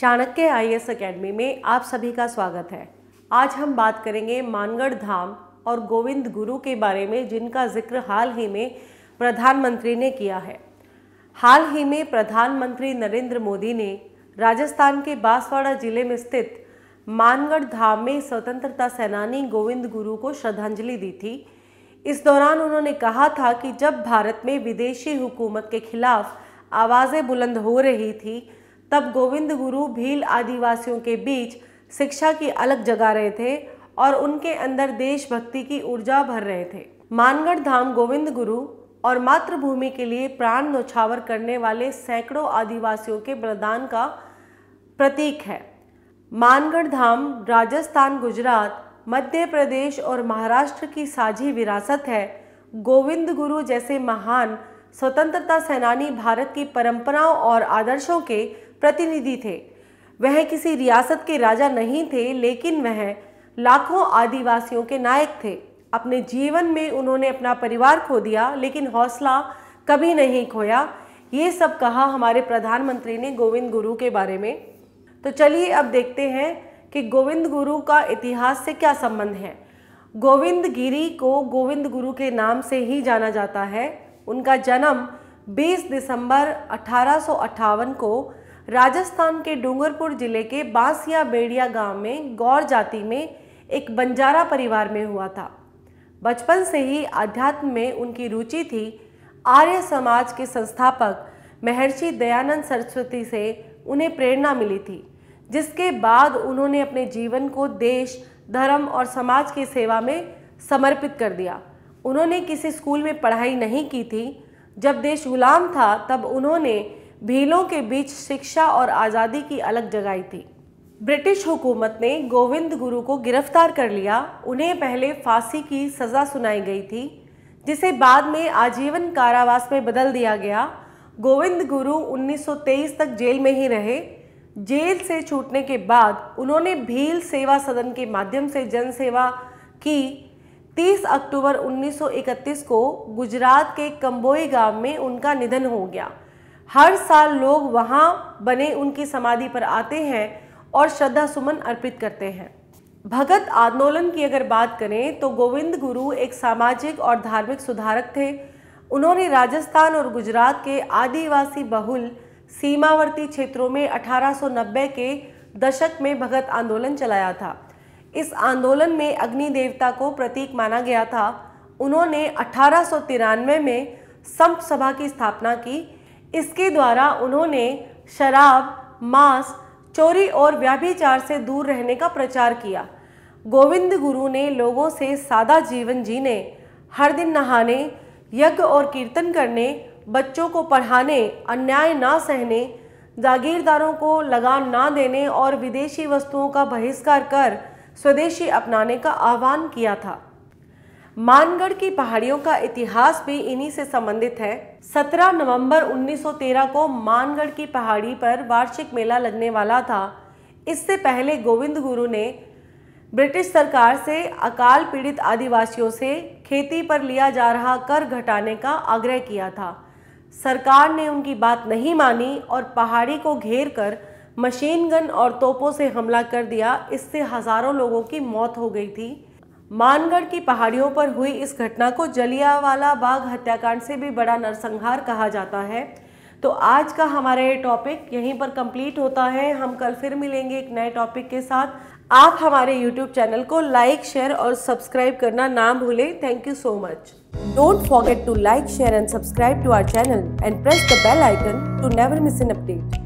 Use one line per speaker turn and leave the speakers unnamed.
Chanakya I S academy में आप सभी का स्वागत है आज हम बात करेंगे मानगढ़ धाम और गोविंद गुरु के बारे में जिनका जिक्र हाल ही में प्रधानमंत्री ने किया है हाल ही में प्रधानमंत्री नरेंद्र मोदी ने राजस्थान के बांसवाड़ा जिले में स्थित मानगढ़ धाम में स्वतंत्रता सेनानी गोविंद गुरु को श्रद्धांजलि दी थी इस दौरान उन्होंने कहा था कि जब भारत में विदेशी हुकूमत के खिलाफ आवाज़ें बुलंद हो रही थी तब गोविंद गुरु भील आदिवासियों के बीच शिक्षा की अलग जगा रहे थे और उनके अंदर देशभक्ति की ऊर्जा भर रहे थे मानगढ़ धाम गोविंद गुरु और मातृभूमि के लिए प्राण नौछावर करने वाले सैकड़ों आदिवासियों के बलिदान का प्रतीक है मानगढ़ धाम राजस्थान गुजरात मध्य प्रदेश और महाराष्ट्र की साझी विरासत है गोविंद गुरु जैसे महान स्वतंत्रता सेनानी भारत की परंपराओं और आदर्शों के प्रतिनिधि थे वह किसी रियासत के राजा नहीं थे लेकिन वह लाखों आदिवासियों के नायक थे अपने जीवन में उन्होंने अपना परिवार खो दिया लेकिन हौसला कभी नहीं खोया ये सब कहा हमारे प्रधानमंत्री ने गोविंद गुरु के बारे में तो चलिए अब देखते हैं कि गोविंद गुरु का इतिहास से क्या संबंध है गोविंद गिरी को गोविंद गुरु के नाम से ही जाना जाता है उनका जन्म 20 दिसंबर अठारह को राजस्थान के डूंगरपुर जिले के बांसिया बेड़िया गांव में गौर जाति में एक बंजारा परिवार में हुआ था बचपन से ही अध्यात्म में उनकी रुचि थी आर्य समाज के संस्थापक महर्षि दयानंद सरस्वती से उन्हें प्रेरणा मिली थी जिसके बाद उन्होंने अपने जीवन को देश धर्म और समाज की सेवा में समर्पित कर दिया उन्होंने किसी स्कूल में पढ़ाई नहीं की थी जब देश गुलाम था तब उन्होंने भीलों के बीच शिक्षा और आज़ादी की अलग जगाई थी ब्रिटिश हुकूमत ने गोविंद गुरु को गिरफ्तार कर लिया उन्हें पहले फांसी की सज़ा सुनाई गई थी जिसे बाद में आजीवन कारावास में बदल दिया गया गोविंद गुरु 1923 तक जेल में ही रहे जेल से छूटने के बाद उन्होंने भील सेवा सदन के माध्यम से जनसेवा की 30 अक्टूबर 1931 को गुजरात के कंबोई गांव में उनका निधन हो गया हर साल लोग वहाँ बने उनकी समाधि पर आते हैं और श्रद्धा सुमन अर्पित करते हैं भगत आंदोलन की अगर बात करें तो गोविंद गुरु एक सामाजिक और धार्मिक सुधारक थे उन्होंने राजस्थान और गुजरात के आदिवासी बहुल सीमावर्ती क्षेत्रों में 1890 के दशक में भगत आंदोलन चलाया था इस आंदोलन में अग्नि देवता को प्रतीक माना गया था उन्होंने अठारह में संप सभा की स्थापना की इसके द्वारा उन्होंने शराब मांस चोरी और व्याभिचार से दूर रहने का प्रचार किया गोविंद गुरु ने लोगों से सादा जीवन जीने हर दिन नहाने यज्ञ और कीर्तन करने बच्चों को पढ़ाने अन्याय ना सहने जागीरदारों को लगान ना देने और विदेशी वस्तुओं का बहिष्कार कर स्वदेशी अपनाने का आह्वान किया था मानगढ़ की पहाड़ियों का इतिहास भी इन्हीं से संबंधित है 17 नवंबर 1913 को मानगढ़ की पहाड़ी पर वार्षिक मेला लगने वाला था इससे पहले गोविंद गुरु ने ब्रिटिश सरकार से अकाल पीड़ित आदिवासियों से खेती पर लिया जा रहा कर घटाने का आग्रह किया था सरकार ने उनकी बात नहीं मानी और पहाड़ी को घेर कर मशीन गन और तोपों से हमला कर दिया इससे हजारों लोगों की मौत हो गई थी मानगढ़ की पहाड़ियों पर हुई इस घटना को जलियावाला बाग हत्याकांड से भी बड़ा नरसंहार कहा जाता है तो आज का हमारा ये टॉपिक यहीं पर कंप्लीट होता है हम कल फिर मिलेंगे एक नए टॉपिक के साथ आप हमारे यूट्यूब चैनल को लाइक शेयर और सब्सक्राइब करना ना भूलें thank you so much don't forget to like share and subscribe to our channel and press the bell icon to never miss an update